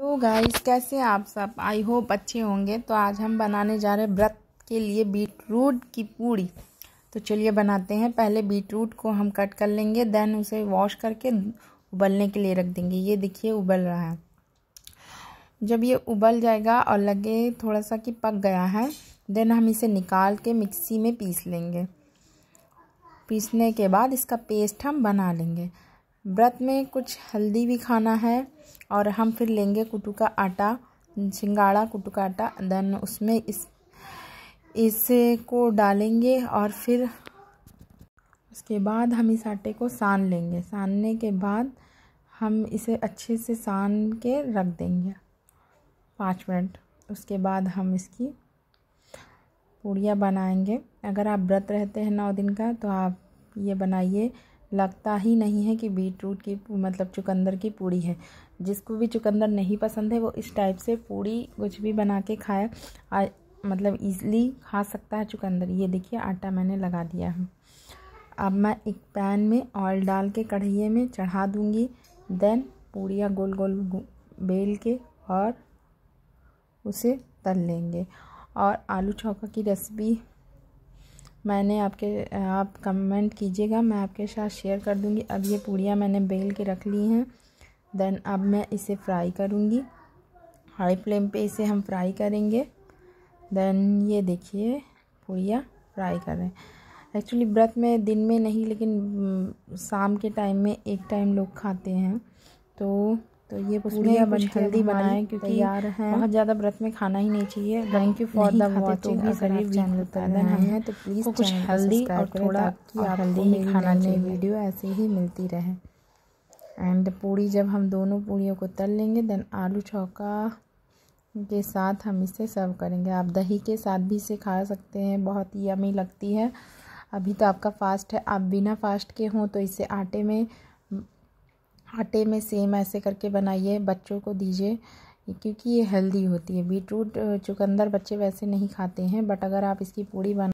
तो गाइस कैसे आप सब आई होप अच्छे होंगे तो आज हम बनाने जा रहे हैं व्रत के लिए बीट रूट की पूड़ी तो चलिए बनाते हैं पहले बीट रूट को हम कट कर लेंगे देन उसे वॉश करके उबलने के लिए रख देंगे ये देखिए उबल रहा है जब ये उबल जाएगा और लगे थोड़ा सा कि पक गया है देन हम इसे निकाल के मिक्सी में पीस लेंगे पीसने के बाद इसका पेस्ट हम बना लेंगे व्रत में कुछ हल्दी भी खाना है और हम फिर लेंगे कुटू का आटा सिंगाड़ा कुटू का आटा देन उसमें इस इसे को डालेंगे और फिर उसके बाद हम इस आटे को सान लेंगे सानने के बाद हम इसे अच्छे से सान के रख देंगे पाँच मिनट उसके बाद हम इसकी पूड़ियाँ बनाएंगे अगर आप व्रत रहते हैं नौ दिन का तो आप ये बनाइए लगता ही नहीं है कि बीट रूट की मतलब चुकंदर की पूड़ी है जिसको भी चुकंदर नहीं पसंद है वो इस टाइप से पूड़ी कुछ भी बना के खाए मतलब ईजली खा सकता है चुकंदर ये देखिए आटा मैंने लगा दिया है अब मैं एक पैन में ऑयल डाल के कढ़ाई में चढ़ा दूँगी देन पूड़ियाँ गोल गोल बेल के और उसे तल लेंगे और आलू चौका की रेसिपी मैंने आपके आप कमेंट कीजिएगा मैं आपके साथ शेयर कर दूंगी अब ये पूड़ियाँ मैंने बेल के रख ली हैं देन अब मैं इसे फ्राई करूँगी हाई फ्लेम पे इसे हम फ्राई करेंगे देन ये देखिए पूड़ियाँ फ्राई कर रहे हैं एक्चुअली व्रत में दिन में नहीं लेकिन शाम के टाइम में एक टाइम लोग खाते हैं तो तो ये पूरी बन हल्दी बनाएं क्योंकि बहुत ज़्यादा व्रत में खाना ही नहीं चाहिए thank you for the watching अगर चैनल पर नए हैं तो प्लीज़ कुछ हल्दी और थोड़ा कि आप हल्दी में खाना चाहिए वीडियो ऐसे ही मिलती रहे एंड पूड़ी जब हम दोनों पूड़ियों को तल लेंगे देन आलू चौका के साथ हम इसे सर्व करेंगे आप दही के साथ भी इसे खा सकते हैं बहुत ही यमी लगती है अभी तो आपका फास्ट है आप बिना फास्ट के हों तो इसे आटे में आटे में सेम ऐसे करके बनाइए बच्चों को दीजिए क्योंकि ये हेल्दी होती है बीटरूट चुकंदर बच्चे वैसे नहीं खाते हैं बट अगर आप इसकी पूड़ी बना